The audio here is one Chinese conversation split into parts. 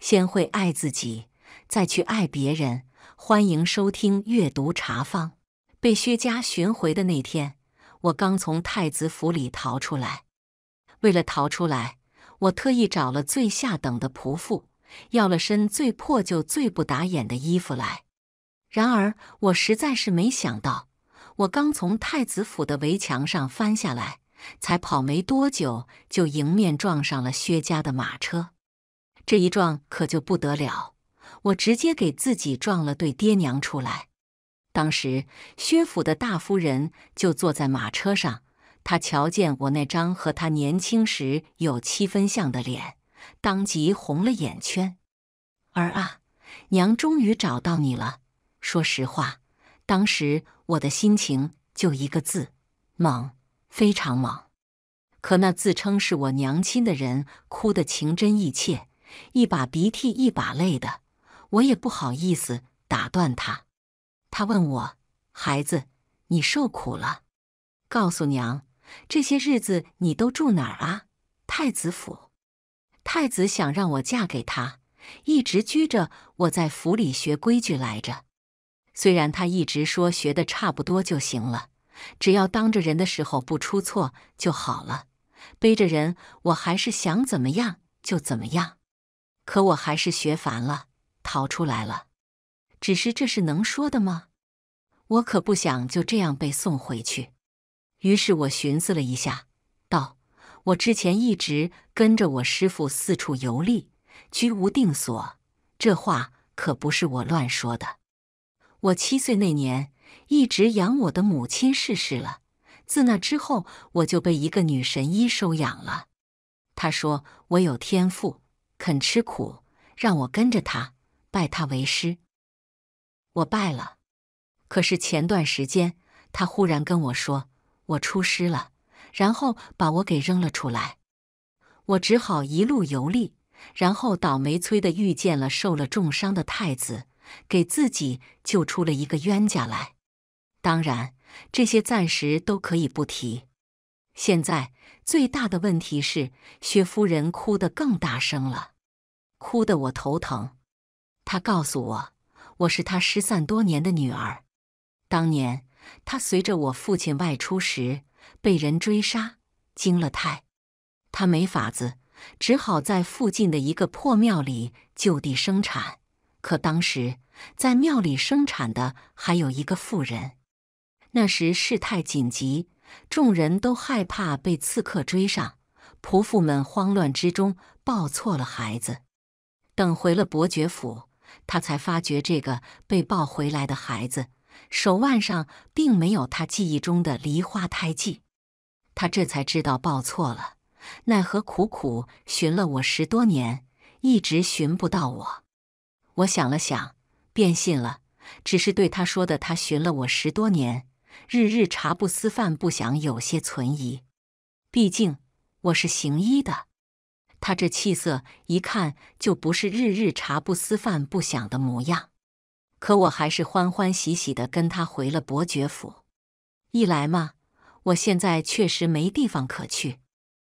先会爱自己，再去爱别人。欢迎收听《阅读茶坊》。被薛家寻回的那天，我刚从太子府里逃出来。为了逃出来，我特意找了最下等的仆妇，要了身最破旧、最不打眼的衣服来。然而，我实在是没想到，我刚从太子府的围墙上翻下来，才跑没多久，就迎面撞上了薛家的马车。这一撞可就不得了，我直接给自己撞了对爹娘出来。当时薛府的大夫人就坐在马车上，她瞧见我那张和她年轻时有七分像的脸，当即红了眼圈。儿啊，娘终于找到你了！说实话，当时我的心情就一个字：猛，非常猛。可那自称是我娘亲的人哭得情真意切。一把鼻涕一把泪的，我也不好意思打断他。他问我：“孩子，你受苦了，告诉娘，这些日子你都住哪儿啊？”太子府。太子想让我嫁给他，一直拘着我在府里学规矩来着。虽然他一直说学的差不多就行了，只要当着人的时候不出错就好了，背着人我还是想怎么样就怎么样。可我还是学烦了，逃出来了。只是这是能说的吗？我可不想就这样被送回去。于是我寻思了一下，道：“我之前一直跟着我师父四处游历，居无定所。这话可不是我乱说的。我七岁那年，一直养我的母亲逝世了。自那之后，我就被一个女神医收养了。她说我有天赋。”肯吃苦，让我跟着他，拜他为师。我拜了，可是前段时间他忽然跟我说我出师了，然后把我给扔了出来。我只好一路游历，然后倒霉催的遇见了受了重伤的太子，给自己救出了一个冤家来。当然，这些暂时都可以不提。现在最大的问题是，薛夫人哭得更大声了，哭得我头疼。她告诉我，我是她失散多年的女儿。当年她随着我父亲外出时被人追杀，惊了胎，她没法子，只好在附近的一个破庙里就地生产。可当时在庙里生产的还有一个妇人，那时事态紧急。众人都害怕被刺客追上，仆妇们慌乱之中抱错了孩子。等回了伯爵府，他才发觉这个被抱回来的孩子手腕上并没有他记忆中的梨花胎记。他这才知道抱错了，奈何苦苦寻了我十多年，一直寻不到我。我想了想，便信了，只是对他说的他寻了我十多年。日日茶不思饭不想，有些存疑。毕竟我是行医的，他这气色一看就不是日日茶不思饭不想的模样。可我还是欢欢喜喜的跟他回了伯爵府。一来嘛，我现在确实没地方可去；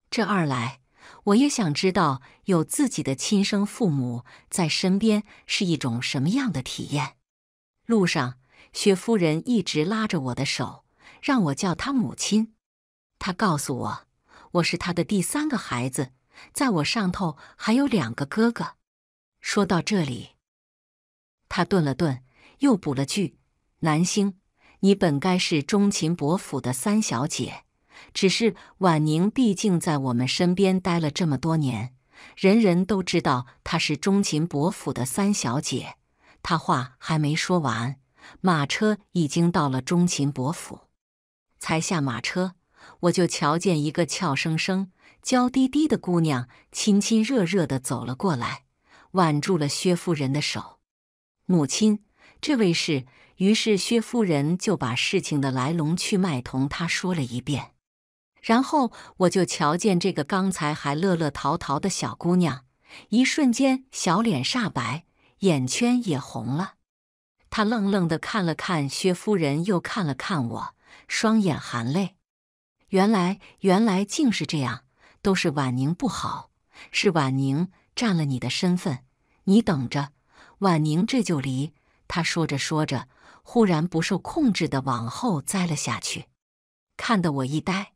这二来，我也想知道有自己的亲生父母在身边是一种什么样的体验。路上。薛夫人一直拉着我的手，让我叫她母亲。她告诉我，我是她的第三个孩子，在我上头还有两个哥哥。说到这里，她顿了顿，又补了句：“南星，你本该是钟情伯府的三小姐，只是婉宁毕竟在我们身边待了这么多年，人人都知道她是钟情伯府的三小姐。”她话还没说完。马车已经到了钟秦伯府，才下马车，我就瞧见一个俏生生、娇滴滴的姑娘亲亲热热的走了过来，挽住了薛夫人的手。母亲，这位是……于是薛夫人就把事情的来龙去脉同她说了一遍。然后我就瞧见这个刚才还乐乐淘淘的小姑娘，一瞬间小脸煞白，眼圈也红了。他愣愣的看了看薛夫人，又看了看我，双眼含泪。原来，原来竟是这样，都是婉宁不好，是婉宁占了你的身份。你等着，婉宁这就离。他说着说着，忽然不受控制的往后栽了下去，看得我一呆。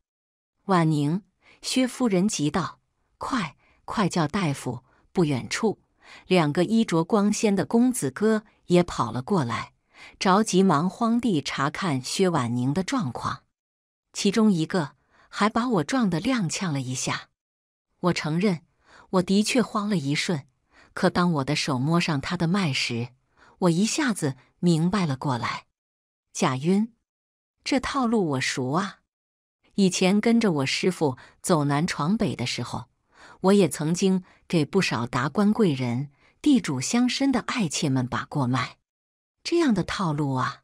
婉宁，薛夫人急道：“快，快叫大夫！”不远处，两个衣着光鲜的公子哥。也跑了过来，着急忙慌地查看薛婉宁的状况，其中一个还把我撞得踉跄了一下。我承认，我的确慌了一瞬，可当我的手摸上他的脉时，我一下子明白了过来。贾晕，这套路我熟啊！以前跟着我师傅走南闯北的时候，我也曾经给不少达官贵人。地主乡绅的爱妾们把过脉，这样的套路啊，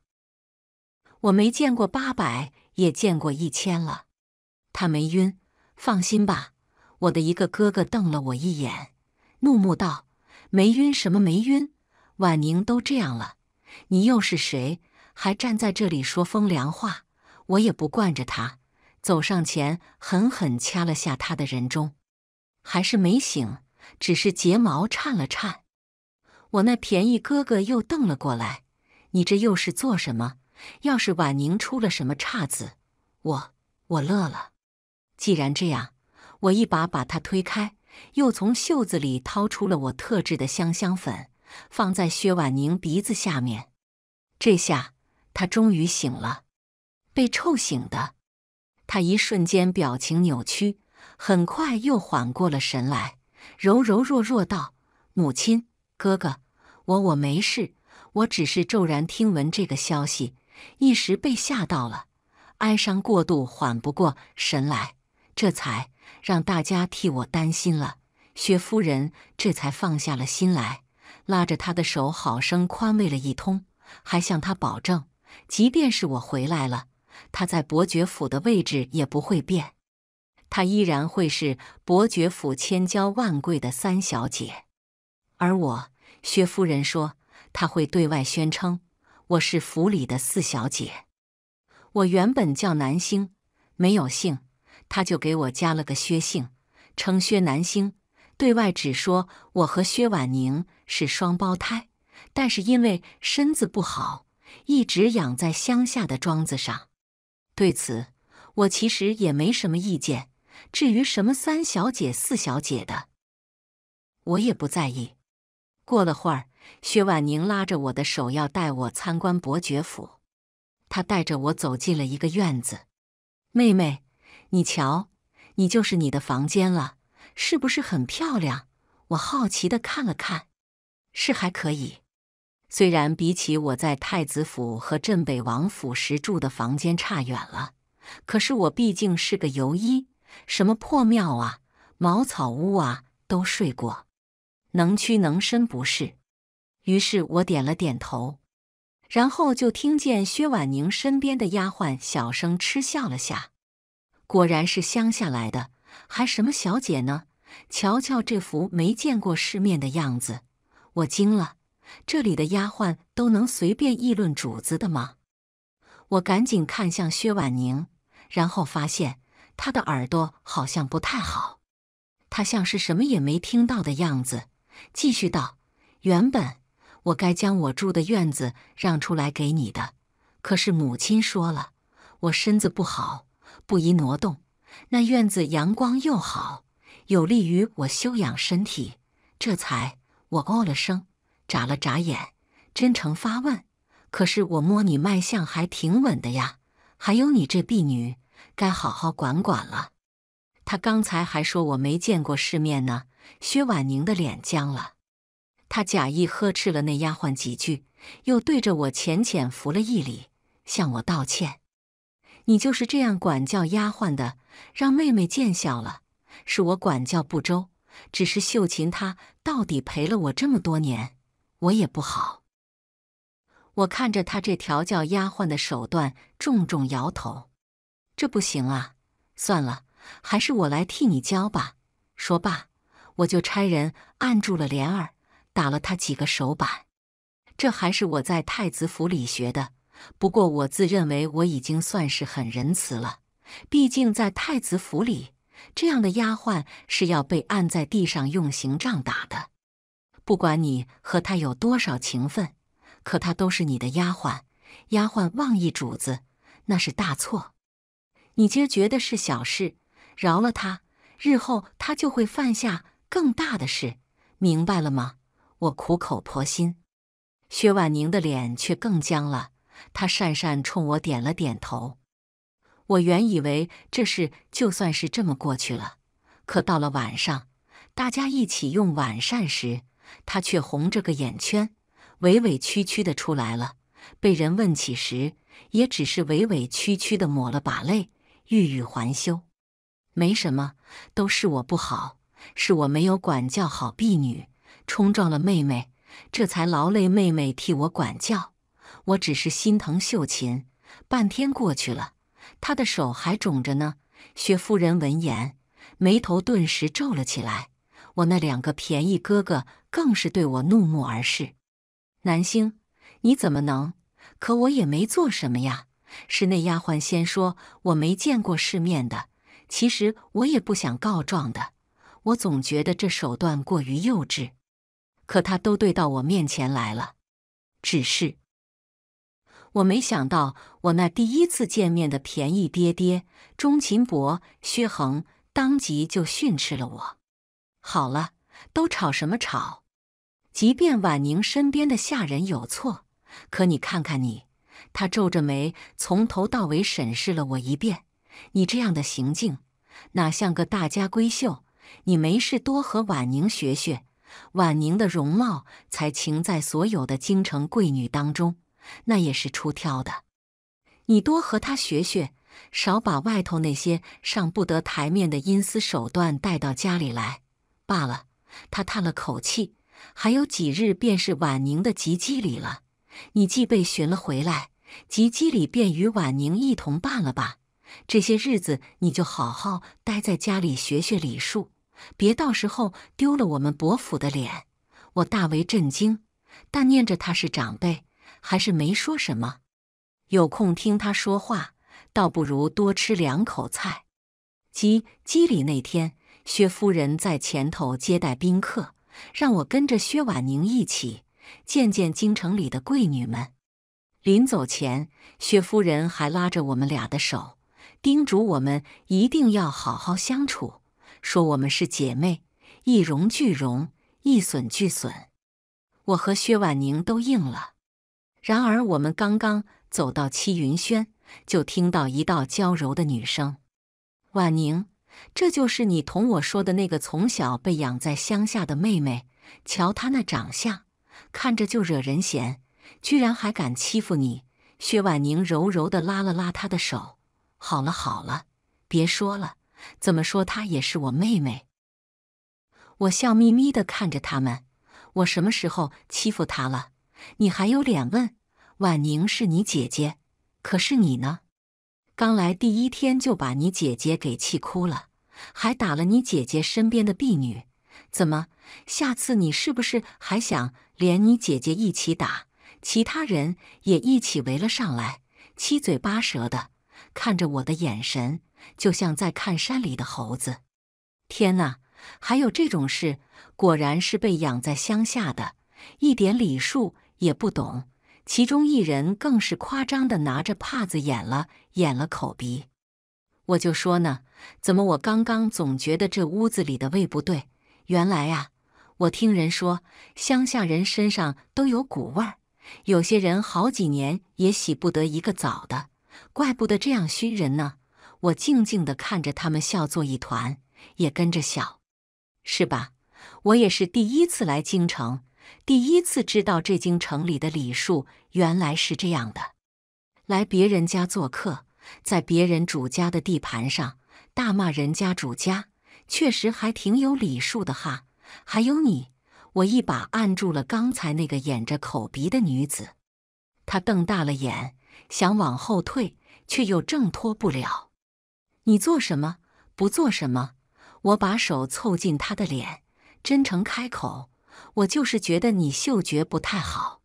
我没见过八百，也见过一千了。他没晕，放心吧。我的一个哥哥瞪了我一眼，怒目道：“没晕什么？没晕？婉宁都这样了，你又是谁？还站在这里说风凉话？我也不惯着他。”走上前，狠狠掐了下他的人中，还是没醒，只是睫毛颤了颤。我那便宜哥哥又瞪了过来，你这又是做什么？要是婉宁出了什么岔子，我我乐了。既然这样，我一把把他推开，又从袖子里掏出了我特制的香香粉，放在薛婉宁鼻子下面。这下他终于醒了，被臭醒的。他一瞬间表情扭曲，很快又缓过了神来，柔柔弱弱道：“母亲。”哥哥，我我没事，我只是骤然听闻这个消息，一时被吓到了，哀伤过度，缓不过神来，这才让大家替我担心了。薛夫人这才放下了心来，拉着她的手，好生宽慰了一通，还向她保证，即便是我回来了，她在伯爵府的位置也不会变，她依然会是伯爵府千娇万贵的三小姐，而我。薛夫人说：“她会对外宣称我是府里的四小姐。我原本叫南星，没有姓，他就给我加了个薛姓，称薛南星。对外只说我和薛婉宁是双胞胎，但是因为身子不好，一直养在乡下的庄子上。对此，我其实也没什么意见。至于什么三小姐、四小姐的，我也不在意。”过了会儿，薛婉宁拉着我的手要带我参观伯爵府。他带着我走进了一个院子。妹妹，你瞧，你就是你的房间了，是不是很漂亮？我好奇的看了看，是还可以。虽然比起我在太子府和镇北王府时住的房间差远了，可是我毕竟是个游医，什么破庙啊、茅草屋啊，都睡过。能屈能伸不是？于是我点了点头，然后就听见薛婉宁身边的丫鬟小声嗤笑了下。果然是乡下来的，还什么小姐呢？瞧瞧这副没见过世面的样子，我惊了。这里的丫鬟都能随便议论主子的吗？我赶紧看向薛婉宁，然后发现她的耳朵好像不太好，她像是什么也没听到的样子。继续道：“原本我该将我住的院子让出来给你的，可是母亲说了，我身子不好，不宜挪动。那院子阳光又好，有利于我休养身体。这才我哦了声，眨了眨眼，真诚发问：‘可是我摸你脉象还挺稳的呀？还有你这婢女，该好好管管了。’她刚才还说我没见过世面呢。”薛婉宁的脸僵了，她假意呵斥了那丫鬟几句，又对着我浅浅扶了一礼，向我道歉：“你就是这样管教丫鬟的，让妹妹见笑了。是我管教不周，只是秀琴她到底陪了我这么多年，我也不好。”我看着她这调教丫鬟的手段，重重摇头：“这不行啊！算了，还是我来替你教吧。”说罢。我就差人按住了莲儿，打了他几个手板。这还是我在太子府里学的。不过我自认为我已经算是很仁慈了。毕竟在太子府里，这样的丫鬟是要被按在地上用刑杖打的。不管你和她有多少情分，可她都是你的丫鬟。丫鬟妄议主子，那是大错。你今儿觉得是小事，饶了她，日后她就会犯下。更大的事，明白了吗？我苦口婆心，薛婉宁的脸却更僵了。她讪讪冲我点了点头。我原以为这事就算是这么过去了，可到了晚上，大家一起用晚膳时，他却红着个眼圈，委委屈屈的出来了。被人问起时，也只是委委屈屈的抹了把泪，欲语还休。没什么，都是我不好。是我没有管教好婢女，冲撞了妹妹，这才劳累妹妹替我管教。我只是心疼秀琴，半天过去了，她的手还肿着呢。薛夫人闻言，眉头顿时皱了起来。我那两个便宜哥哥更是对我怒目而视。南星，你怎么能？可我也没做什么呀。是那丫鬟先说，我没见过世面的。其实我也不想告状的。我总觉得这手段过于幼稚，可他都对到我面前来了。只是我没想到，我那第一次见面的便宜爹爹钟勤博、薛恒当即就训斥了我。好了，都吵什么吵？即便婉宁身边的下人有错，可你看看你，他皱着眉从头到尾审视了我一遍。你这样的行径，哪像个大家闺秀？你没事多和婉宁学学，婉宁的容貌才情在所有的京城贵女当中，那也是出挑的。你多和她学学，少把外头那些上不得台面的阴私手段带到家里来。罢了，他叹了口气，还有几日便是婉宁的及笄礼了。你既被寻了回来，及笄礼便与婉宁一同办了吧。这些日子，你就好好待在家里学学礼数，别到时候丢了我们伯府的脸。我大为震惊，但念着他是长辈，还是没说什么。有空听他说话，倒不如多吃两口菜。及笄礼那天，薛夫人在前头接待宾客，让我跟着薛婉宁一起见见京城里的贵女们。临走前，薛夫人还拉着我们俩的手。叮嘱我们一定要好好相处，说我们是姐妹，一荣俱荣，一损俱损。我和薛婉宁都应了。然而，我们刚刚走到七云轩，就听到一道娇柔的女声：“婉宁，这就是你同我说的那个从小被养在乡下的妹妹。瞧她那长相，看着就惹人嫌，居然还敢欺负你。”薛婉宁柔柔地拉了拉她的手。好了好了，别说了。怎么说她也是我妹妹。我笑眯眯的看着他们，我什么时候欺负她了？你还有脸问？婉宁是你姐姐，可是你呢？刚来第一天就把你姐姐给气哭了，还打了你姐姐身边的婢女。怎么？下次你是不是还想连你姐姐一起打？其他人也一起围了上来，七嘴八舌的。看着我的眼神，就像在看山里的猴子。天哪，还有这种事！果然是被养在乡下的一点礼数也不懂。其中一人更是夸张的拿着帕子掩了掩了口鼻。我就说呢，怎么我刚刚总觉得这屋子里的味不对？原来啊，我听人说，乡下人身上都有股味儿，有些人好几年也洗不得一个澡的。怪不得这样熏人呢！我静静地看着他们笑作一团，也跟着笑，是吧？我也是第一次来京城，第一次知道这京城里的礼数原来是这样的。来别人家做客，在别人主家的地盘上大骂人家主家，确实还挺有礼数的哈。还有你，我一把按住了刚才那个掩着口鼻的女子，她瞪大了眼。想往后退，却又挣脱不了。你做什么？不做什么？我把手凑近他的脸，真诚开口：“我就是觉得你嗅觉不太好，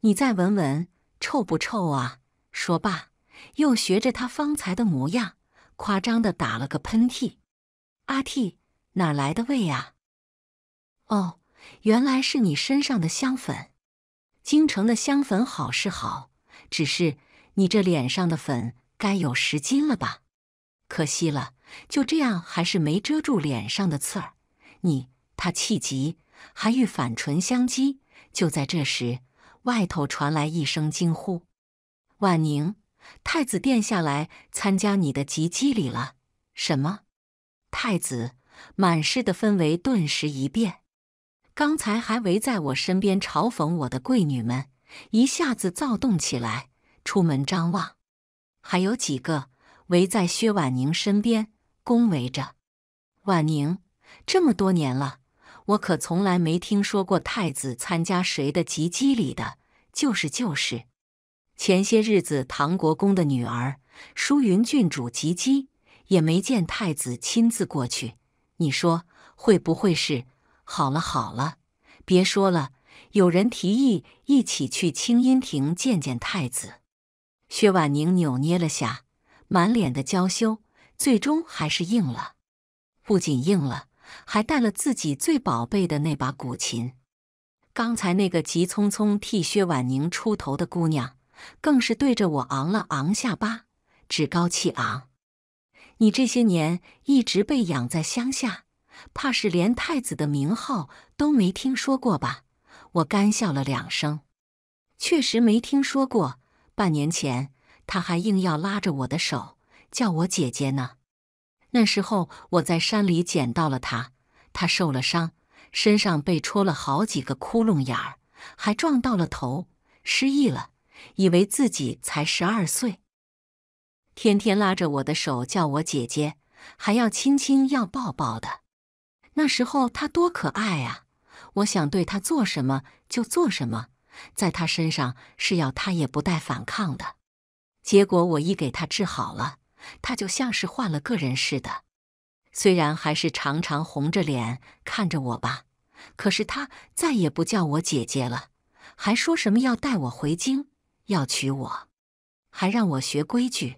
你再闻闻，臭不臭啊？”说罢，又学着他方才的模样，夸张的打了个喷嚏：“阿嚏！哪来的味啊？”哦，原来是你身上的香粉。京城的香粉好是好。只是你这脸上的粉该有十斤了吧？可惜了，就这样还是没遮住脸上的刺儿。你他气急，还欲反唇相讥。就在这时，外头传来一声惊呼：“婉宁，太子殿下来参加你的及笄礼了！”什么？太子？满室的氛围顿时一变，刚才还围在我身边嘲讽我的贵女们。一下子躁动起来，出门张望，还有几个围在薛婉宁身边恭维着。婉宁，这么多年了，我可从来没听说过太子参加谁的及笄礼的，就是就是。前些日子唐国公的女儿舒云郡主及笄，也没见太子亲自过去。你说会不会是？好了好了，别说了。有人提议一起去清音亭见见太子。薛婉宁扭捏了下，满脸的娇羞，最终还是应了。不仅应了，还带了自己最宝贝的那把古琴。刚才那个急匆匆替薛婉宁出头的姑娘，更是对着我昂了昂下巴，趾高气昂。你这些年一直被养在乡下，怕是连太子的名号都没听说过吧？我干笑了两声，确实没听说过。半年前，他还硬要拉着我的手，叫我姐姐呢。那时候我在山里捡到了他，他受了伤，身上被戳了好几个窟窿眼儿，还撞到了头，失忆了，以为自己才十二岁，天天拉着我的手叫我姐姐，还要亲亲，要抱抱的。那时候他多可爱啊！我想对他做什么就做什么，在他身上是要他也不带反抗的。结果我一给他治好了，他就像是换了个人似的。虽然还是常常红着脸看着我吧，可是他再也不叫我姐姐了，还说什么要带我回京，要娶我，还让我学规矩。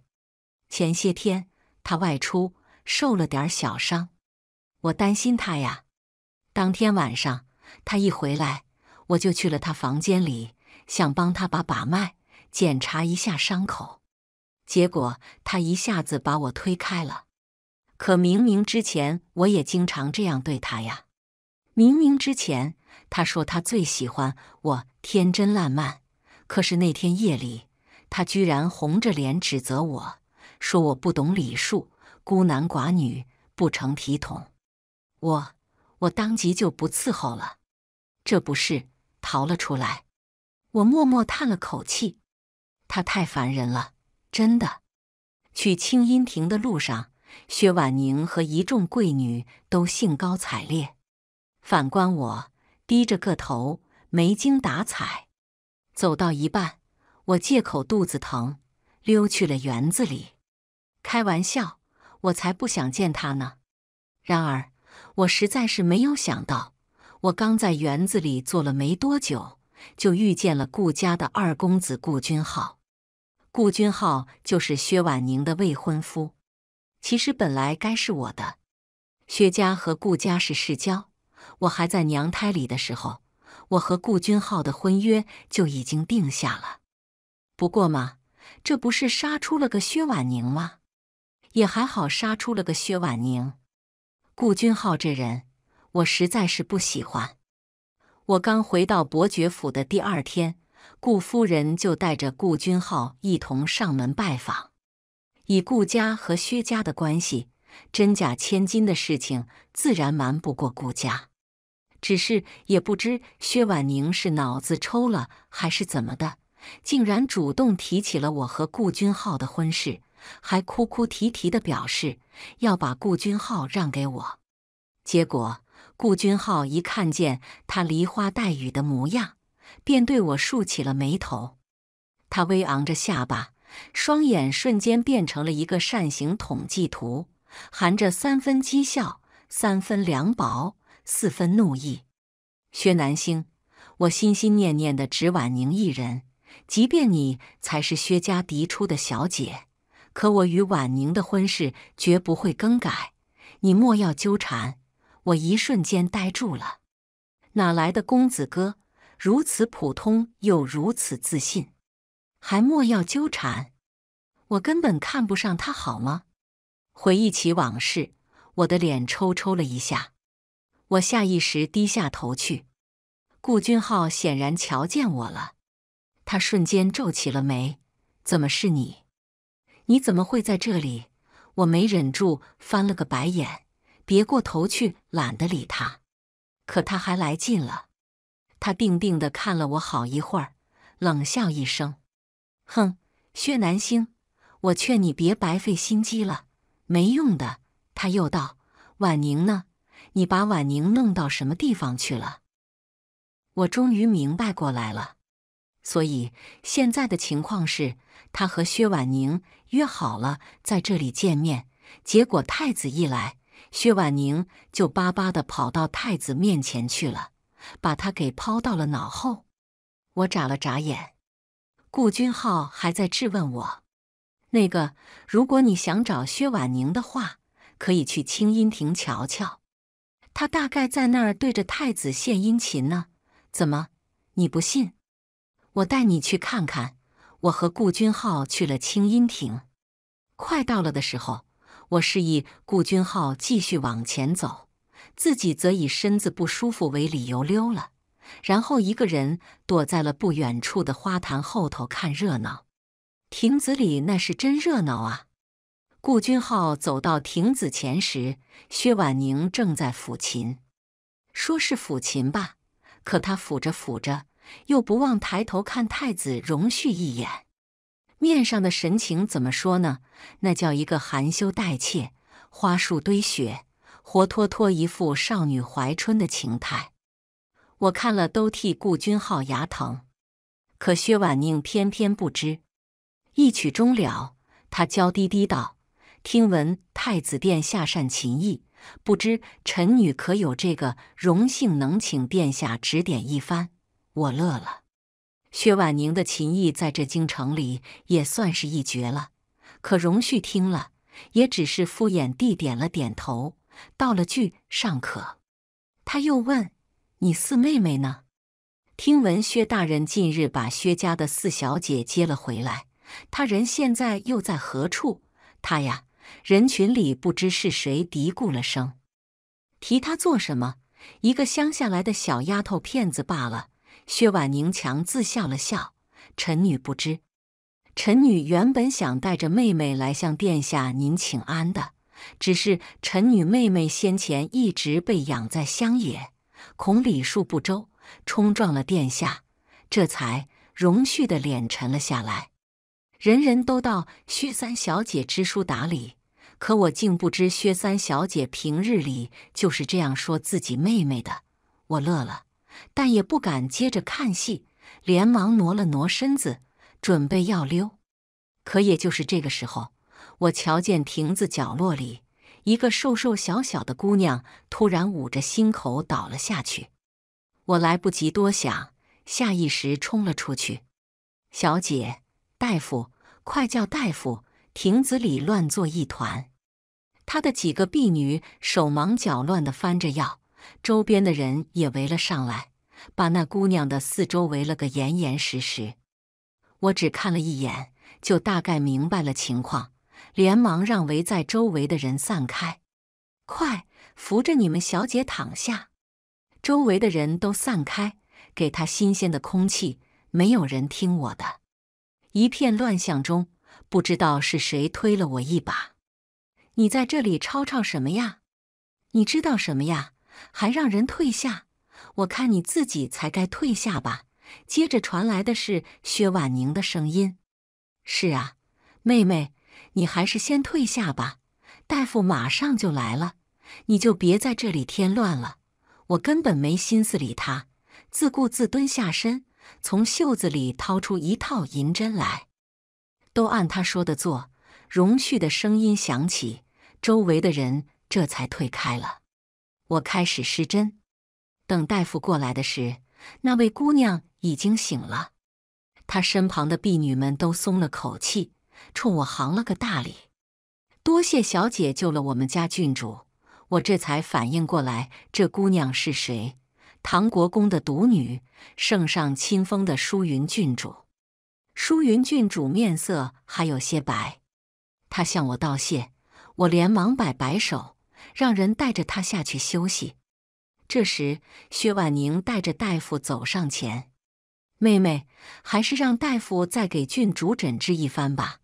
前些天他外出受了点小伤，我担心他呀。当天晚上。他一回来，我就去了他房间里，想帮他把把脉，检查一下伤口。结果他一下子把我推开了。可明明之前我也经常这样对他呀。明明之前他说他最喜欢我天真烂漫，可是那天夜里他居然红着脸指责我说我不懂礼数，孤男寡女不成体统。我我当即就不伺候了。这不是逃了出来，我默默叹了口气。他太烦人了，真的。去清音亭的路上，薛婉宁和一众贵女都兴高采烈，反观我，低着个头，没精打采。走到一半，我借口肚子疼，溜去了园子里。开玩笑，我才不想见他呢。然而，我实在是没有想到。我刚在园子里坐了没多久，就遇见了顾家的二公子顾君浩。顾君浩就是薛婉宁的未婚夫，其实本来该是我的。薛家和顾家是世交，我还在娘胎里的时候，我和顾君浩的婚约就已经定下了。不过嘛，这不是杀出了个薛婉宁吗？也还好，杀出了个薛婉宁。顾君浩这人。我实在是不喜欢。我刚回到伯爵府的第二天，顾夫人就带着顾军浩一同上门拜访。以顾家和薛家的关系，真假千金的事情自然瞒不过顾家。只是也不知薛婉宁是脑子抽了还是怎么的，竟然主动提起了我和顾军浩的婚事，还哭哭啼啼的表示要把顾军浩让给我。结果。顾君浩一看见他梨花带雨的模样，便对我竖起了眉头。他微昂着下巴，双眼瞬间变成了一个扇形统计图，含着三分讥笑，三分凉薄，四分怒意。薛南星，我心心念念的只婉宁一人。即便你才是薛家嫡出的小姐，可我与婉宁的婚事绝不会更改。你莫要纠缠。我一瞬间呆住了，哪来的公子哥？如此普通又如此自信，还莫要纠缠！我根本看不上他，好吗？回忆起往事，我的脸抽抽了一下。我下意识低下头去，顾军浩显然瞧见我了，他瞬间皱起了眉：“怎么是你？你怎么会在这里？”我没忍住，翻了个白眼。别过头去，懒得理他。可他还来劲了，他定定地看了我好一会儿，冷笑一声：“哼，薛南星，我劝你别白费心机了，没用的。”他又道：“婉宁呢？你把婉宁弄到什么地方去了？”我终于明白过来了。所以现在的情况是，他和薛婉宁约好了在这里见面，结果太子一来。薛婉宁就巴巴地跑到太子面前去了，把他给抛到了脑后。我眨了眨眼，顾军浩还在质问我：“那个，如果你想找薛婉宁的话，可以去清音亭瞧瞧，他大概在那儿对着太子献殷勤呢。”“怎么，你不信？”“我带你去看看。”我和顾军浩去了清音亭，快到了的时候。我示意顾君浩继续往前走，自己则以身子不舒服为理由溜了，然后一个人躲在了不远处的花坛后头看热闹。亭子里那是真热闹啊！顾军浩走到亭子前时，薛婉宁正在抚琴，说是抚琴吧，可他抚着抚着，又不忘抬头看太子容煦一眼。面上的神情怎么说呢？那叫一个含羞带怯，花树堆雪，活脱脱一副少女怀春的情态。我看了都替顾君浩牙疼，可薛婉宁偏偏不知。一曲终了，她娇滴滴道：“听闻太子殿下善琴艺，不知臣女可有这个荣幸，能请殿下指点一番？”我乐了。薛婉宁的琴艺在这京城里也算是一绝了，可荣旭听了也只是敷衍地点了点头，道了句尚可。他又问：“你四妹妹呢？听闻薛大人近日把薛家的四小姐接了回来，他人现在又在何处？”他呀，人群里不知是谁嘀咕了声：“提她做什么？一个乡下来的小丫头片子罢了。”薛婉宁强自笑了笑：“臣女不知，臣女原本想带着妹妹来向殿下您请安的，只是臣女妹妹先前一直被养在乡野，恐礼数不周，冲撞了殿下，这才。”容旭的脸沉了下来。人人都道薛三小姐知书达理，可我竟不知薛三小姐平日里就是这样说自己妹妹的，我乐了。但也不敢接着看戏，连忙挪了挪身子，准备要溜。可也就是这个时候，我瞧见亭子角落里一个瘦瘦小小的姑娘突然捂着心口倒了下去。我来不及多想，下意识冲了出去：“小姐，大夫，快叫大夫！”亭子里乱作一团，她的几个婢女手忙脚乱地翻着药，周边的人也围了上来。把那姑娘的四周围了个严严实实，我只看了一眼，就大概明白了情况，连忙让围在周围的人散开，快扶着你们小姐躺下。周围的人都散开，给她新鲜的空气。没有人听我的，一片乱象中，不知道是谁推了我一把。你在这里吵吵什么呀？你知道什么呀？还让人退下！我看你自己才该退下吧。接着传来的是薛婉宁的声音：“是啊，妹妹，你还是先退下吧。大夫马上就来了，你就别在这里添乱了。我根本没心思理他。”自顾自蹲下身，从袖子里掏出一套银针来，都按他说的做。荣旭的声音响起，周围的人这才退开了。我开始施针。等大夫过来的时，那位姑娘已经醒了，她身旁的婢女们都松了口气，冲我行了个大礼，多谢小姐救了我们家郡主。我这才反应过来，这姑娘是谁？唐国公的独女，圣上亲封的舒云郡主。舒云郡主面色还有些白，她向我道谢，我连忙摆摆手，让人带着她下去休息。这时，薛婉宁带着大夫走上前：“妹妹，还是让大夫再给郡主诊治一番吧。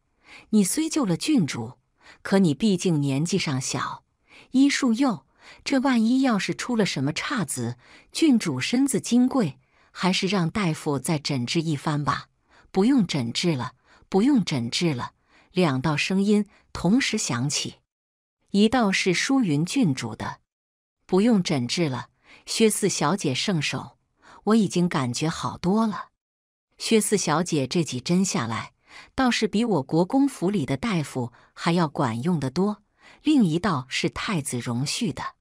你虽救了郡主，可你毕竟年纪尚小，医术又……这万一要是出了什么岔子，郡主身子金贵，还是让大夫再诊治一番吧。”“不用诊治了，不用诊治了。”两道声音同时响起，一道是舒云郡主的：“不用诊治了。”薛四小姐圣手，我已经感觉好多了。薛四小姐这几针下来，倒是比我国公府里的大夫还要管用得多。另一道是太子荣旭的，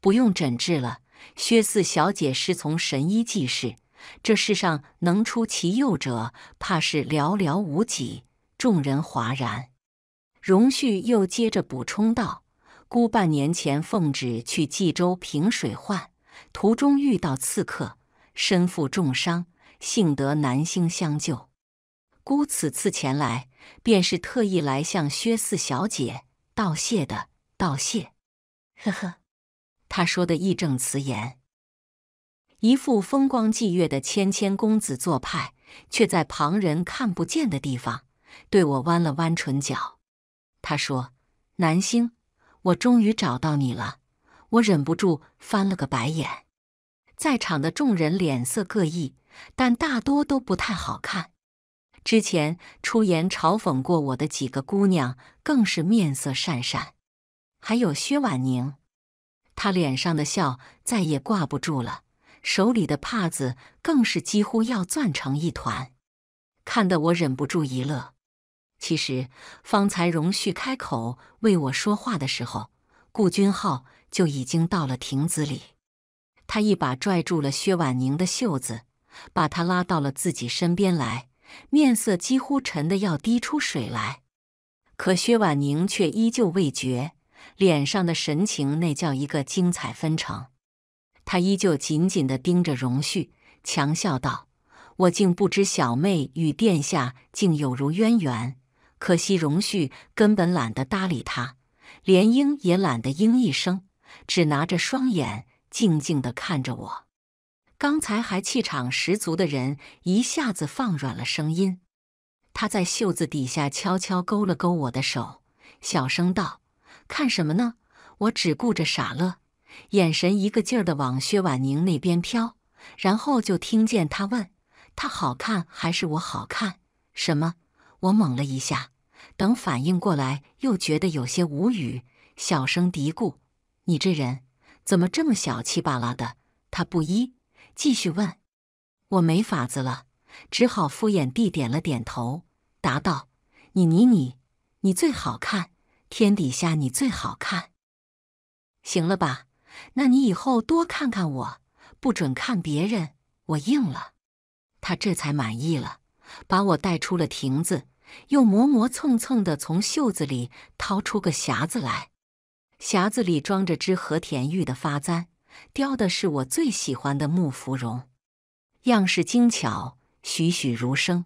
不用诊治了。薛四小姐师从神医济世，这世上能出其右者，怕是寥寥无几。众人哗然。荣旭又接着补充道：“孤半年前奉旨去冀州平水患。”途中遇到刺客，身负重伤，幸得南星相救。孤此次前来，便是特意来向薛四小姐道谢的。道谢，呵呵，他说的义正辞严，一副风光霁月的谦谦公子做派，却在旁人看不见的地方对我弯了弯唇角。他说：“南星，我终于找到你了。”我忍不住翻了个白眼，在场的众人脸色各异，但大多都不太好看。之前出言嘲讽过我的几个姑娘更是面色讪讪，还有薛婉宁，她脸上的笑再也挂不住了，手里的帕子更是几乎要攥成一团，看得我忍不住一乐。其实方才容旭开口为我说话的时候，顾君浩就已经到了亭子里，他一把拽住了薛婉宁的袖子，把她拉到了自己身边来，面色几乎沉的要滴出水来。可薛婉宁却依旧未觉，脸上的神情那叫一个精彩纷呈。他依旧紧紧的盯着荣旭，强笑道：“我竟不知小妹与殿下竟有如渊源。”可惜荣旭根本懒得搭理他，连应也懒得应一声。只拿着双眼静静地看着我，刚才还气场十足的人一下子放软了声音。他在袖子底下悄悄勾了勾我的手，小声道：“看什么呢？”我只顾着傻乐，眼神一个劲儿地往薛婉宁那边飘，然后就听见他问：“她好看还是我好看？”什么？我懵了一下，等反应过来，又觉得有些无语，小声嘀咕。你这人怎么这么小气巴拉的？他不依，继续问：“我没法子了，只好敷衍地点了点头，答道：‘你你你，你最好看，天底下你最好看。’行了吧？那你以后多看看我，不准看别人。”我应了，他这才满意了，把我带出了亭子，又磨磨蹭蹭的从袖子里掏出个匣子来。匣子里装着只和田玉的发簪，雕的是我最喜欢的木芙蓉，样式精巧，栩栩如生。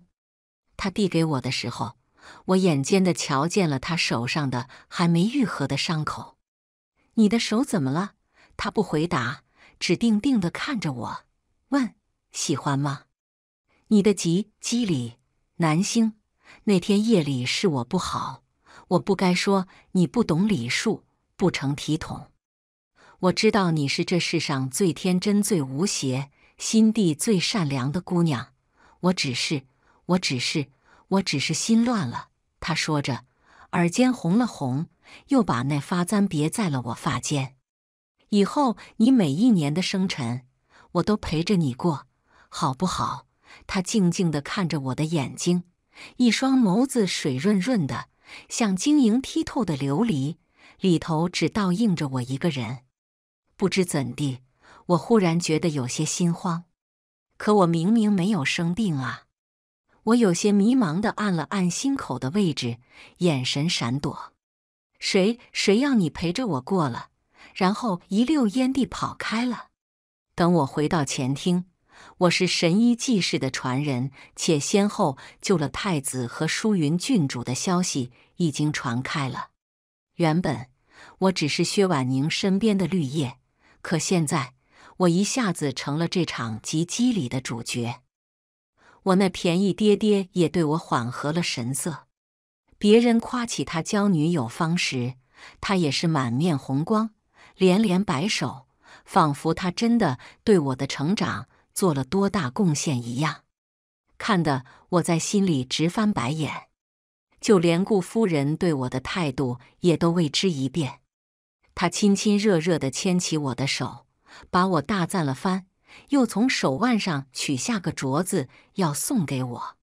他递给我的时候，我眼尖的瞧见了他手上的还没愈合的伤口。你的手怎么了？他不回答，只定定的看着我，问：“喜欢吗？”你的吉吉里南星，那天夜里是我不好，我不该说你不懂礼数。不成体统！我知道你是这世上最天真、最无邪、心地最善良的姑娘。我只是，我只是，我只是心乱了。他说着，耳尖红了红，又把那发簪别在了我发间。以后你每一年的生辰，我都陪着你过，好不好？他静静地看着我的眼睛，一双眸子水润润的，像晶莹剔透的琉璃。里头只倒映着我一个人，不知怎地，我忽然觉得有些心慌，可我明明没有生病啊！我有些迷茫的按了按心口的位置，眼神闪躲。谁谁要你陪着我过了？然后一溜烟地跑开了。等我回到前厅，我是神医济世的传人，且先后救了太子和淑云郡主的消息已经传开了。原本。我只是薛婉宁身边的绿叶，可现在我一下子成了这场集礼的主角。我那便宜爹爹也对我缓和了神色。别人夸起他教女友方时，他也是满面红光，连连摆手，仿佛他真的对我的成长做了多大贡献一样。看得我在心里直翻白眼。就连顾夫人对我的态度也都为之一变。他亲亲热热地牵起我的手，把我大赞了番，又从手腕上取下个镯子要送给我，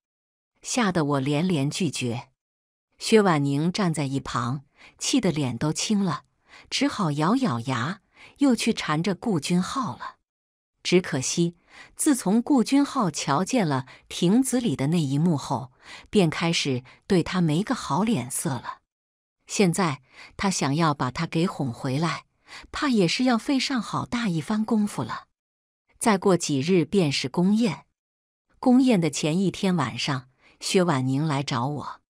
吓得我连连拒绝。薛婉宁站在一旁，气得脸都青了，只好咬咬牙，又去缠着顾君浩了。只可惜，自从顾君浩瞧见了亭子里的那一幕后，便开始对他没个好脸色了。现在他想要把他给哄回来，怕也是要费上好大一番功夫了。再过几日便是宫宴，宫宴的前一天晚上，薛婉宁来找我，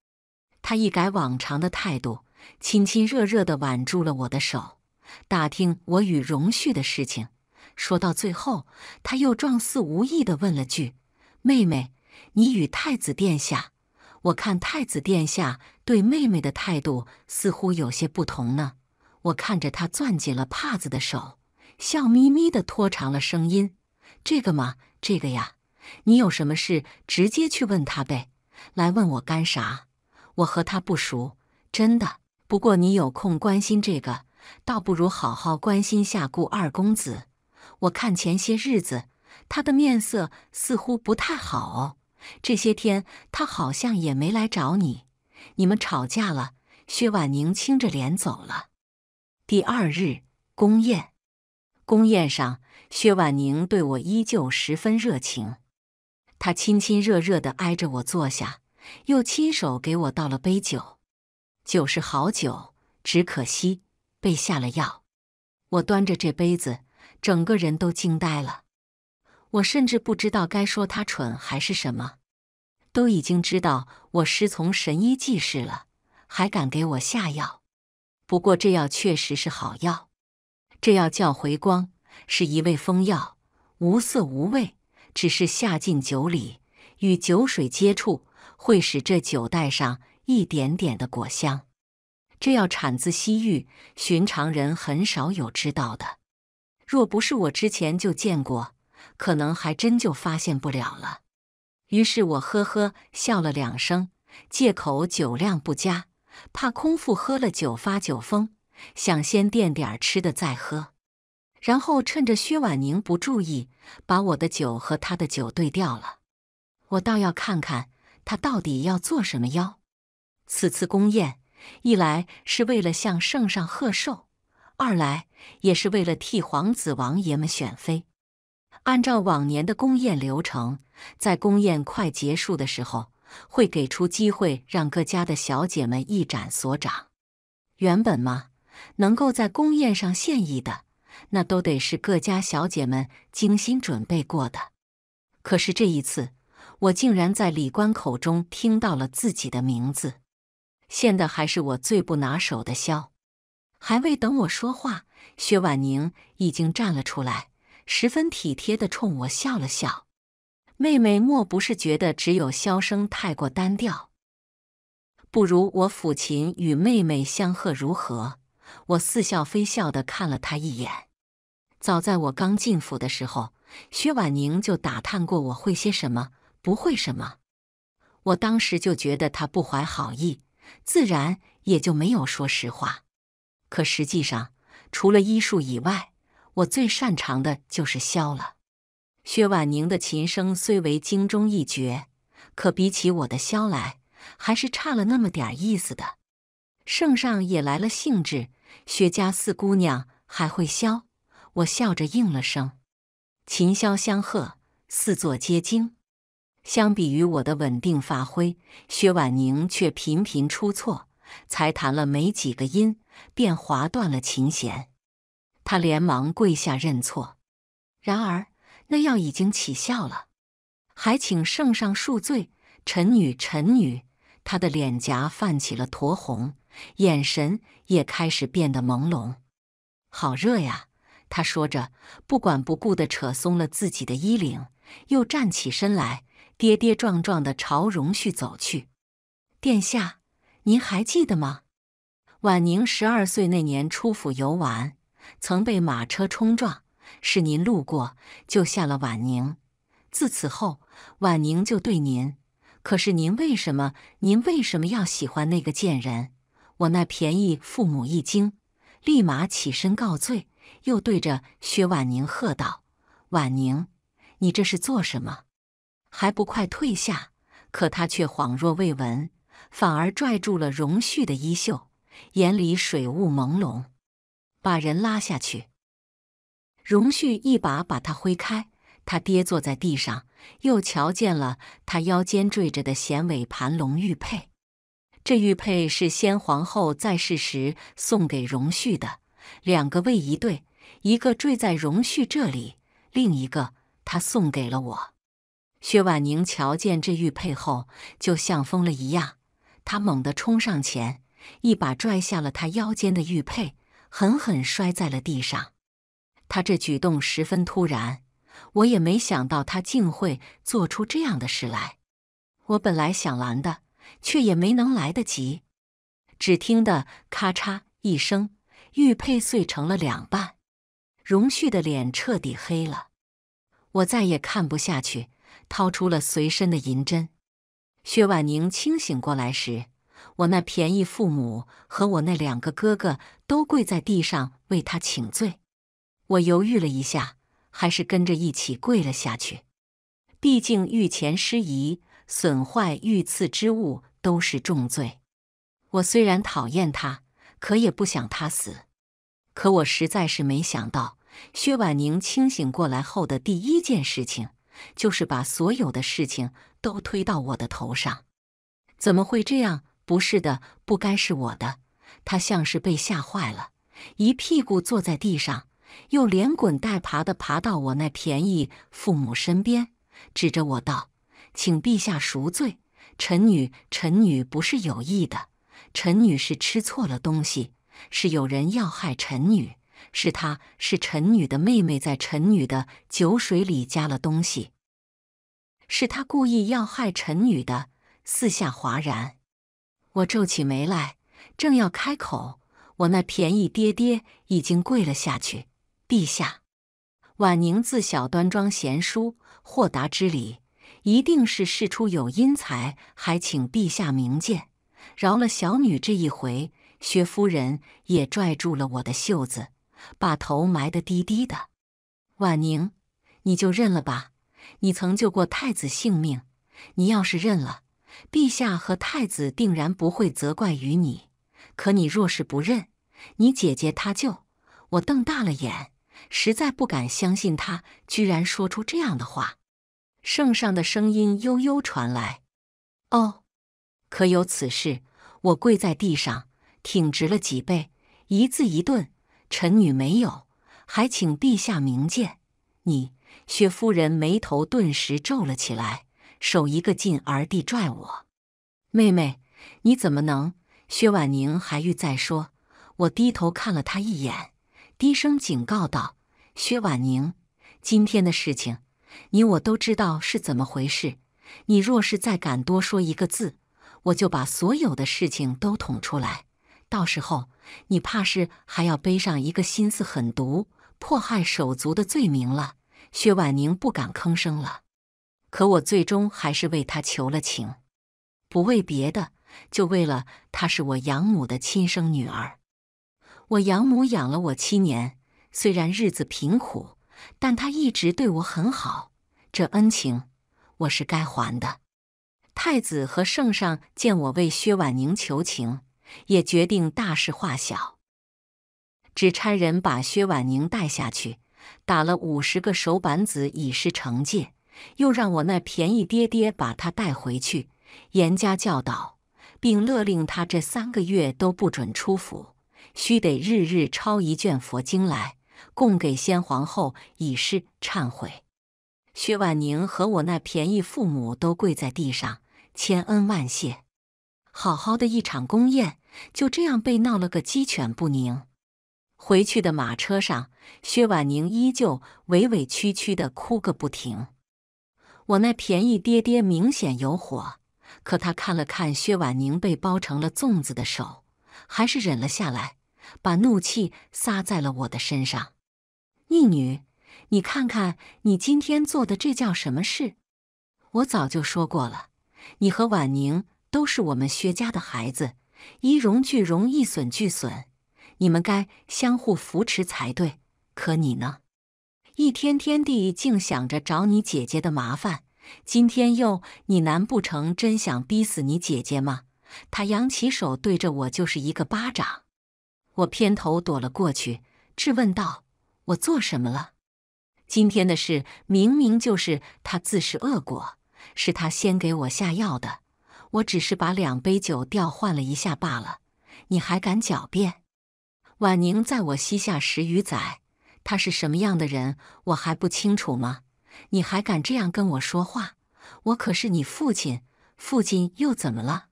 他一改往常的态度，亲亲热热的挽住了我的手，打听我与容旭的事情。说到最后，他又状似无意的问了句：“妹妹，你与太子殿下？”我看太子殿下对妹妹的态度似乎有些不同呢。我看着他攥紧了帕子的手，笑眯眯的拖长了声音：“这个嘛，这个呀，你有什么事直接去问他呗。来问我干啥？我和他不熟，真的。不过你有空关心这个，倒不如好好关心下顾二公子。我看前些日子他的面色似乎不太好。”这些天他好像也没来找你，你们吵架了？薛婉宁青着脸走了。第二日，宫宴。宫宴上，薛婉宁对我依旧十分热情，他亲亲热热的挨着我坐下，又亲手给我倒了杯酒。酒是好酒，只可惜被下了药。我端着这杯子，整个人都惊呆了。我甚至不知道该说他蠢还是什么，都已经知道我师从神医济世了，还敢给我下药。不过这药确实是好药，这药叫回光，是一味风药，无色无味，只是下进酒里，与酒水接触，会使这酒带上一点点的果香。这药产自西域，寻常人很少有知道的。若不是我之前就见过。可能还真就发现不了了。于是我呵呵笑了两声，借口酒量不佳，怕空腹喝了酒发酒疯，想先垫点吃的再喝。然后趁着薛婉宁不注意，把我的酒和他的酒对调了。我倒要看看他到底要做什么妖。此次宫宴，一来是为了向圣上贺寿，二来也是为了替皇子王爷们选妃。按照往年的宫宴流程，在宫宴快结束的时候，会给出机会让各家的小姐们一展所长。原本嘛，能够在宫宴上献艺的，那都得是各家小姐们精心准备过的。可是这一次，我竟然在李官口中听到了自己的名字，献的还是我最不拿手的箫。还未等我说话，薛婉宁已经站了出来。十分体贴地冲我笑了笑，妹妹莫不是觉得只有箫声太过单调，不如我抚琴与妹妹相和如何？我似笑非笑地看了她一眼。早在我刚进府的时候，薛婉宁就打探过我会些什么，不会什么。我当时就觉得她不怀好意，自然也就没有说实话。可实际上，除了医术以外，我最擅长的就是箫了。薛婉宁的琴声虽为京中一绝，可比起我的箫来，还是差了那么点意思的。圣上也来了兴致，薛家四姑娘还会箫？我笑着应了声。琴箫相和，四座皆惊。相比于我的稳定发挥，薛婉宁却频频出错，才弹了没几个音，便划断了琴弦。他连忙跪下认错，然而那药已经起效了，还请圣上恕罪，臣女，臣女。她的脸颊泛起了酡红，眼神也开始变得朦胧。好热呀！他说着，不管不顾的扯松了自己的衣领，又站起身来，跌跌撞撞的朝容旭走去。殿下，您还记得吗？婉宁十二岁那年出府游玩。曾被马车冲撞，是您路过救下了婉宁。自此后，婉宁就对您。可是您为什么？您为什么要喜欢那个贱人？我那便宜父母一惊，立马起身告罪，又对着薛婉宁喝道：“婉宁，你这是做什么？还不快退下！”可他却恍若未闻，反而拽住了荣旭的衣袖，眼里水雾朦胧。把人拉下去！荣绪一把把他挥开，他跌坐在地上，又瞧见了他腰间坠着的衔尾盘龙玉佩。这玉佩是先皇后在世时送给荣绪的，两个为一对，一个坠在荣绪这里，另一个他送给了我。薛婉宁瞧见这玉佩后，就像疯了一样，他猛地冲上前，一把拽下了他腰间的玉佩。狠狠摔在了地上，他这举动十分突然，我也没想到他竟会做出这样的事来。我本来想拦的，却也没能来得及。只听得咔嚓一声，玉佩碎成了两半。荣旭的脸彻底黑了，我再也看不下去，掏出了随身的银针。薛婉宁清醒过来时。我那便宜父母和我那两个哥哥都跪在地上为他请罪，我犹豫了一下，还是跟着一起跪了下去。毕竟御前失仪、损坏御赐之物都是重罪。我虽然讨厌他，可也不想他死。可我实在是没想到，薛婉宁清醒过来后的第一件事情，就是把所有的事情都推到我的头上。怎么会这样？不是的，不该是我的。他像是被吓坏了，一屁股坐在地上，又连滚带爬地爬到我那便宜父母身边，指着我道：“请陛下赎罪，臣女，臣女不是有意的，臣女是吃错了东西，是有人要害臣女，是她，是臣女的妹妹在臣女的酒水里加了东西，是他故意要害臣女的。”四下哗然。我皱起眉来，正要开口，我那便宜爹爹已经跪了下去。陛下，婉宁自小端庄贤淑，豁达知礼，一定是事出有因才。还请陛下明鉴，饶了小女这一回。薛夫人也拽住了我的袖子，把头埋得低低的。婉宁，你就认了吧。你曾救过太子性命，你要是认了。陛下和太子定然不会责怪于你，可你若是不认，你姐姐她就……我瞪大了眼，实在不敢相信她居然说出这样的话。圣上的声音悠悠传来：“哦，可有此事？”我跪在地上，挺直了脊背，一字一顿：“臣女没有，还请陛下明鉴。”你，薛夫人眉头顿时皱了起来。手一个劲儿地拽我，妹妹，你怎么能？薛婉宁还欲再说，我低头看了他一眼，低声警告道：“薛婉宁，今天的事情，你我都知道是怎么回事。你若是再敢多说一个字，我就把所有的事情都捅出来。到时候，你怕是还要背上一个心思狠毒、迫害手足的罪名了。”薛婉宁不敢吭声了。可我最终还是为他求了情，不为别的，就为了她是我养母的亲生女儿。我养母养了我七年，虽然日子贫苦，但她一直对我很好，这恩情我是该还的。太子和圣上见我为薛婉宁求情，也决定大事化小，只差人把薛婉宁带下去，打了五十个手板子，以示惩戒。又让我那便宜爹爹把他带回去，严加教导，并勒令他这三个月都不准出府，须得日日抄一卷佛经来，供给先皇后以示忏悔。薛婉宁和我那便宜父母都跪在地上，千恩万谢。好好的一场宫宴，就这样被闹了个鸡犬不宁。回去的马车上，薛婉宁依旧委委屈屈地哭个不停。我那便宜爹爹明显有火，可他看了看薛婉宁被包成了粽子的手，还是忍了下来，把怒气撒在了我的身上。逆女，你看看你今天做的这叫什么事？我早就说过了，你和婉宁都是我们薛家的孩子，一荣俱荣，一损俱损，你们该相互扶持才对。可你呢？一天天地竟想着找你姐姐的麻烦，今天又你难不成真想逼死你姐姐吗？他扬起手对着我就是一个巴掌，我偏头躲了过去，质问道：“我做什么了？今天的事明明就是他自食恶果，是他先给我下药的，我只是把两杯酒调换了一下罢了，你还敢狡辩？”婉宁在我膝下十余载。他是什么样的人，我还不清楚吗？你还敢这样跟我说话？我可是你父亲，父亲又怎么了？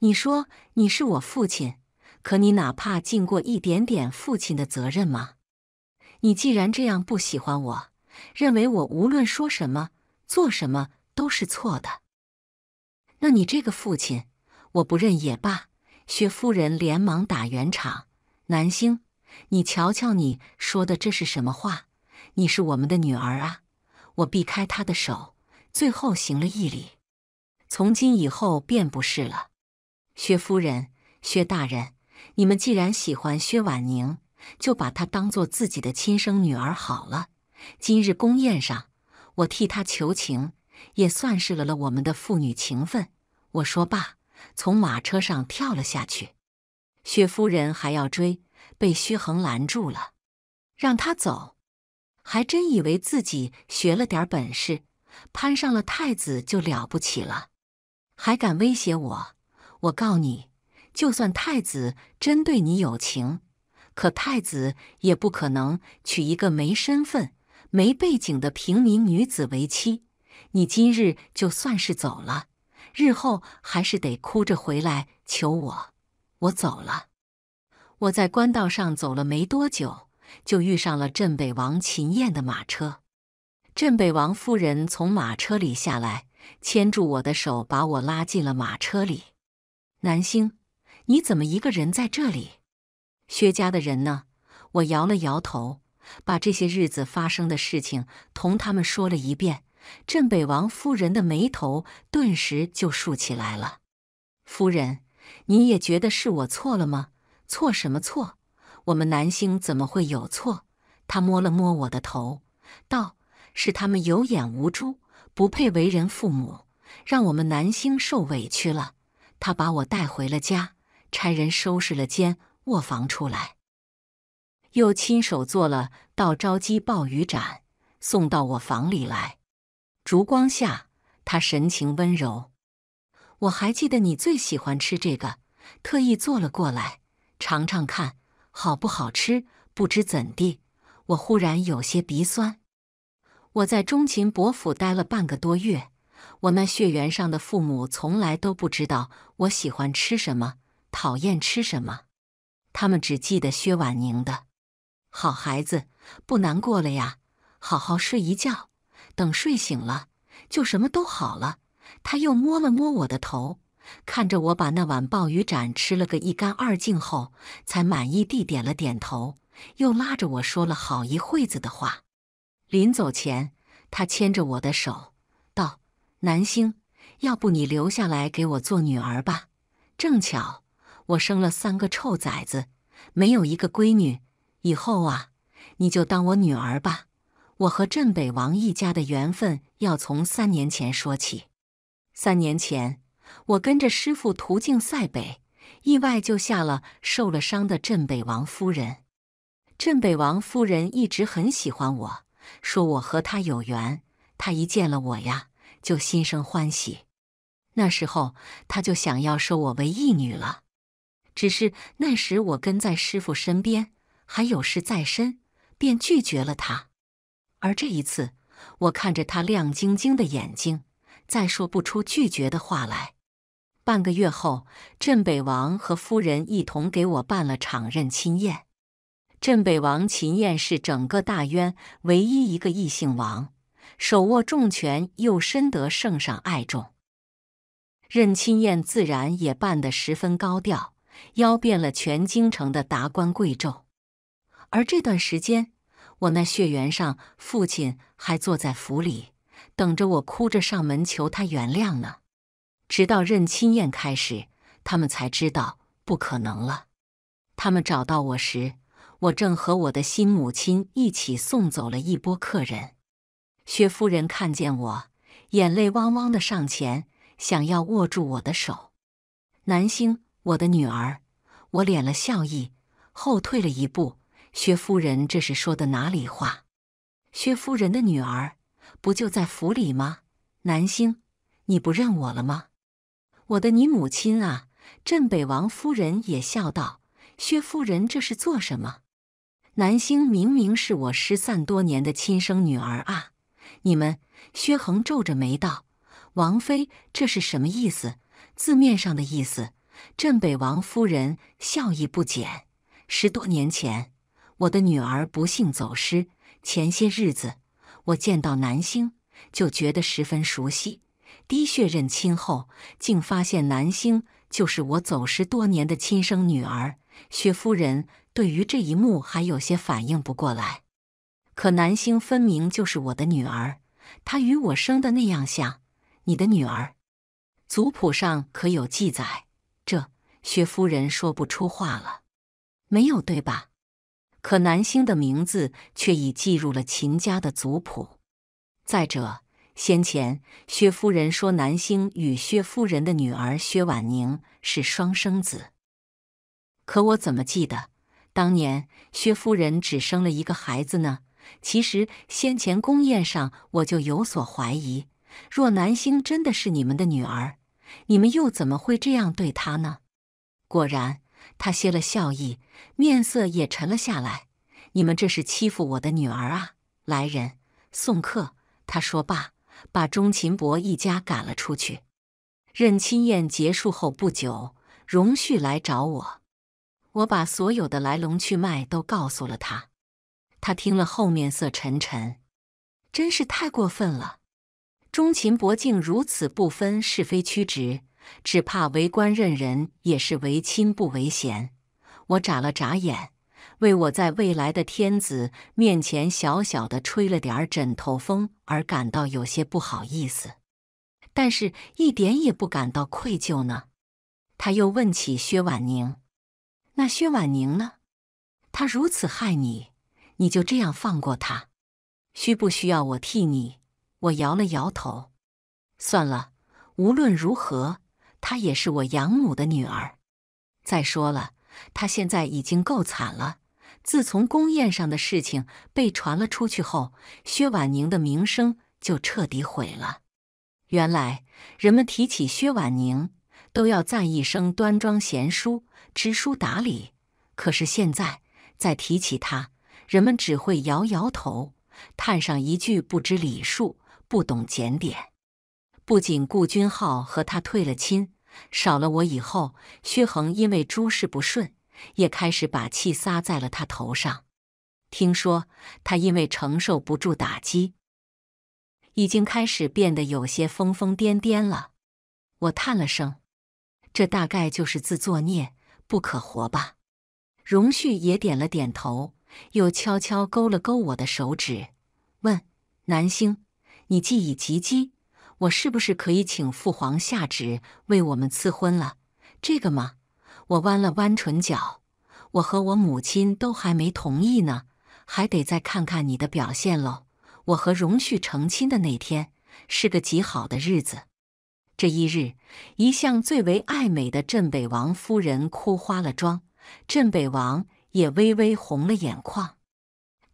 你说你是我父亲，可你哪怕尽过一点点父亲的责任吗？你既然这样不喜欢我，认为我无论说什么、做什么都是错的，那你这个父亲，我不认也罢。薛夫人连忙打圆场，南星。你瞧瞧，你说的这是什么话？你是我们的女儿啊！我避开她的手，最后行了一礼。从今以后便不是了。薛夫人、薛大人，你们既然喜欢薛婉宁，就把她当做自己的亲生女儿好了。今日宫宴上，我替她求情，也算是了了我们的父女情分。我说罢，从马车上跳了下去。薛夫人还要追。被薛恒拦住了，让他走，还真以为自己学了点本事，攀上了太子就了不起了，还敢威胁我？我告你，就算太子真对你有情，可太子也不可能娶一个没身份、没背景的平民女子为妻。你今日就算是走了，日后还是得哭着回来求我。我走了。我在官道上走了没多久，就遇上了镇北王秦燕的马车。镇北王夫人从马车里下来，牵住我的手，把我拉进了马车里。南星，你怎么一个人在这里？薛家的人呢？我摇了摇头，把这些日子发生的事情同他们说了一遍。镇北王夫人的眉头顿时就竖起来了。夫人，你也觉得是我错了吗？错什么错？我们南星怎么会有错？他摸了摸我的头，道：“是他们有眼无珠，不配为人父母，让我们南星受委屈了。”他把我带回了家，差人收拾了间卧房出来，又亲手做了道招鸡鲍鱼盏，送到我房里来。烛光下，他神情温柔。我还记得你最喜欢吃这个，特意做了过来。尝尝看，好不好吃？不知怎地，我忽然有些鼻酸。我在钟情伯府待了半个多月，我那血缘上的父母从来都不知道我喜欢吃什么，讨厌吃什么，他们只记得薛婉宁的。好孩子，不难过了呀，好好睡一觉，等睡醒了就什么都好了。他又摸了摸我的头。看着我把那碗鲍鱼盏吃了个一干二净后，才满意地点了点头，又拉着我说了好一会子的话。临走前，他牵着我的手道：“南星，要不你留下来给我做女儿吧？正巧我生了三个臭崽子，没有一个闺女。以后啊，你就当我女儿吧。我和镇北王一家的缘分要从三年前说起。三年前。”我跟着师傅途经塞北，意外救下了受了伤的镇北王夫人。镇北王夫人一直很喜欢我，说我和她有缘。她一见了我呀，就心生欢喜。那时候她就想要收我为义女了。只是那时我跟在师傅身边，还有事在身，便拒绝了她。而这一次，我看着她亮晶晶的眼睛，再说不出拒绝的话来。半个月后，镇北王和夫人一同给我办了场认亲宴。镇北王秦燕是整个大渊唯一一个异姓王，手握重权，又深得圣上爱重，认亲宴自然也办得十分高调，邀遍了全京城的达官贵胄。而这段时间，我那血缘上父亲还坐在府里，等着我哭着上门求他原谅呢。直到认亲宴开始，他们才知道不可能了。他们找到我时，我正和我的新母亲一起送走了一波客人。薛夫人看见我，眼泪汪汪的上前，想要握住我的手。南星，我的女儿，我敛了笑意，后退了一步。薛夫人这是说的哪里话？薛夫人的女儿不就在府里吗？南星，你不认我了吗？我的你母亲啊！镇北王夫人也笑道：“薛夫人这是做什么？”南星明明是我失散多年的亲生女儿啊！你们……薛恒皱着眉道：“王妃这是什么意思？”字面上的意思。镇北王夫人笑意不减。十多年前，我的女儿不幸走失。前些日子，我见到南星，就觉得十分熟悉。滴血认亲后，竟发现南星就是我走失多年的亲生女儿。薛夫人对于这一幕还有些反应不过来。可南星分明就是我的女儿，她与我生的那样像。你的女儿，族谱上可有记载？这薛夫人说不出话了。没有对吧？可南星的名字却已记入了秦家的族谱。再者。先前薛夫人说，南星与薛夫人的女儿薛婉宁是双生子。可我怎么记得当年薛夫人只生了一个孩子呢？其实先前宫宴上我就有所怀疑。若南星真的是你们的女儿，你们又怎么会这样对她呢？果然，他歇了笑意，面色也沉了下来。你们这是欺负我的女儿啊！来人，送客。他说罢。把钟勤伯一家赶了出去。认亲宴结束后不久，荣旭来找我，我把所有的来龙去脉都告诉了他。他听了后面色沉沉，真是太过分了。钟勤伯竟如此不分是非曲直，只怕为官任人也是为亲不为贤。我眨了眨眼。为我在未来的天子面前小小的吹了点枕头风而感到有些不好意思，但是一点也不感到愧疚呢。他又问起薛婉宁：“那薛婉宁呢？他如此害你，你就这样放过他？需不需要我替你？”我摇了摇头：“算了，无论如何，她也是我养母的女儿。再说了，她现在已经够惨了。”自从宫宴上的事情被传了出去后，薛婉宁的名声就彻底毁了。原来人们提起薛婉宁，都要赞一声端庄贤淑、知书达理；可是现在再提起他，人们只会摇摇头，叹上一句“不知礼数，不懂检点”。不仅顾君浩和他退了亲，少了我以后，薛恒因为诸事不顺。也开始把气撒在了他头上。听说他因为承受不住打击，已经开始变得有些疯疯癫癫了。我叹了声：“这大概就是自作孽不可活吧。”荣旭也点了点头，又悄悄勾了勾我的手指，问：“南星，你既已及笄，我是不是可以请父皇下旨为我们赐婚了？这个吗？”我弯了弯唇角，我和我母亲都还没同意呢，还得再看看你的表现喽。我和荣旭成亲的那天是个极好的日子，这一日一向最为爱美的镇北王夫人哭花了妆，镇北王也微微红了眼眶。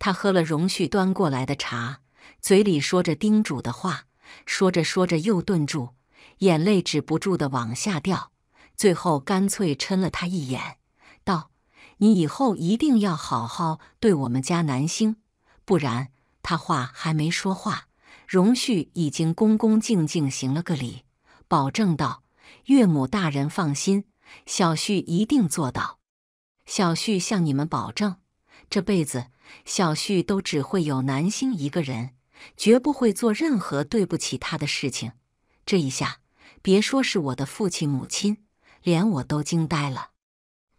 他喝了荣旭端过来的茶，嘴里说着叮嘱的话，说着说着又顿住，眼泪止不住的往下掉。最后干脆嗔了他一眼，道：“你以后一定要好好对我们家南星，不然……”他话还没说话，荣旭已经恭恭敬敬行了个礼，保证道：“岳母大人放心，小旭一定做到。小旭向你们保证，这辈子小旭都只会有南星一个人，绝不会做任何对不起他的事情。”这一下，别说是我的父亲母亲。连我都惊呆了。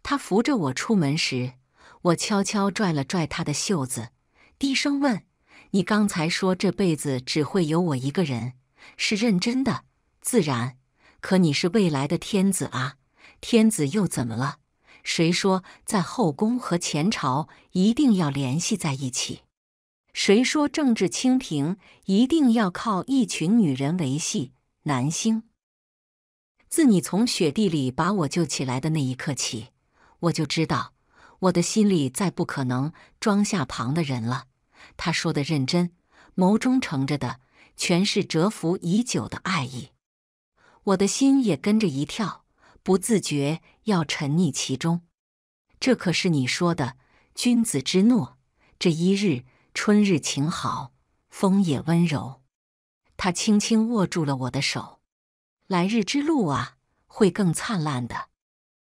他扶着我出门时，我悄悄拽了拽他的袖子，低声问：“你刚才说这辈子只会有我一个人，是认真的？自然。可你是未来的天子啊，天子又怎么了？谁说在后宫和前朝一定要联系在一起？谁说政治清廷一定要靠一群女人维系？男星。”自你从雪地里把我救起来的那一刻起，我就知道我的心里再不可能装下旁的人了。他说的认真，眸中盛着的全是蛰伏已久的爱意。我的心也跟着一跳，不自觉要沉溺其中。这可是你说的君子之诺。这一日春日晴好，风也温柔。他轻轻握住了我的手。来日之路啊，会更灿烂的。